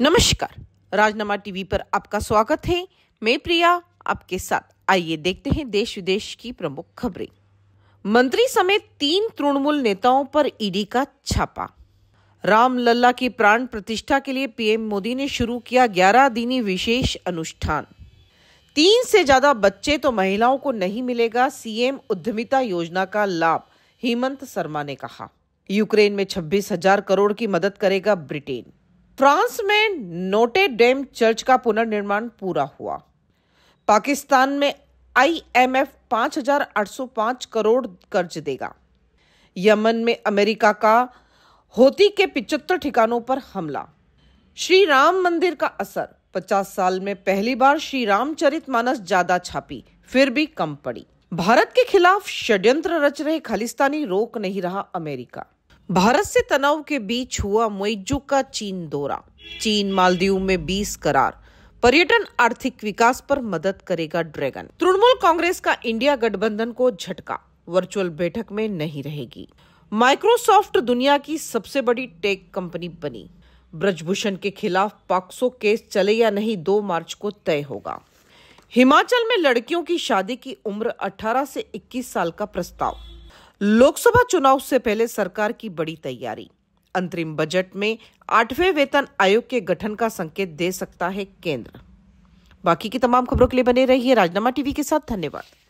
नमस्कार राजनामा टीवी पर आपका स्वागत है मैं प्रिया आपके साथ आइए देखते हैं देश विदेश की प्रमुख खबरें मंत्री समेत तीन तृणमूल नेताओं पर ईडी का छापा रामलला की प्राण प्रतिष्ठा के लिए पीएम मोदी ने शुरू किया ग्यारह दिनी विशेष अनुष्ठान तीन से ज्यादा बच्चे तो महिलाओं को नहीं मिलेगा सीएम उद्यमिता योजना का लाभ हेमंत शर्मा ने कहा यूक्रेन में छब्बीस हजार करोड़ की मदद करेगा ब्रिटेन फ्रांस में नोटे डेम चर्च का पुनर्निर्माण पूरा हुआ पाकिस्तान में आईएमएफ 5,805 करोड़ कर्ज देगा यमन में अमेरिका का होती के पिचहत्तर ठिकानों पर हमला श्री राम मंदिर का असर 50 साल में पहली बार श्री रामचरित मानस ज्यादा छापी फिर भी कम पड़ी भारत के खिलाफ षड्यंत्र रच रहे खालिस्तानी रोक नहीं रहा अमेरिका भारत से तनाव के बीच हुआ मोइजू का चीन दौरा चीन मालदीव में 20 करार पर्यटन आर्थिक विकास पर मदद करेगा ड्रैगन तृणमूल कांग्रेस का इंडिया गठबंधन को झटका वर्चुअल बैठक में नहीं रहेगी माइक्रोसॉफ्ट दुनिया की सबसे बड़ी टेक कंपनी बनी ब्रजभूषण के खिलाफ पॉक्सो केस चले या नहीं दो मार्च को तय होगा हिमाचल में लड़कियों की शादी की उम्र 18 से 21 साल का प्रस्ताव लोकसभा चुनाव से पहले सरकार की बड़ी तैयारी अंतरिम बजट में आठवें वेतन आयोग के गठन का संकेत दे सकता है केंद्र बाकी की तमाम खबरों के लिए बने रहिए राजनामा टीवी के साथ धन्यवाद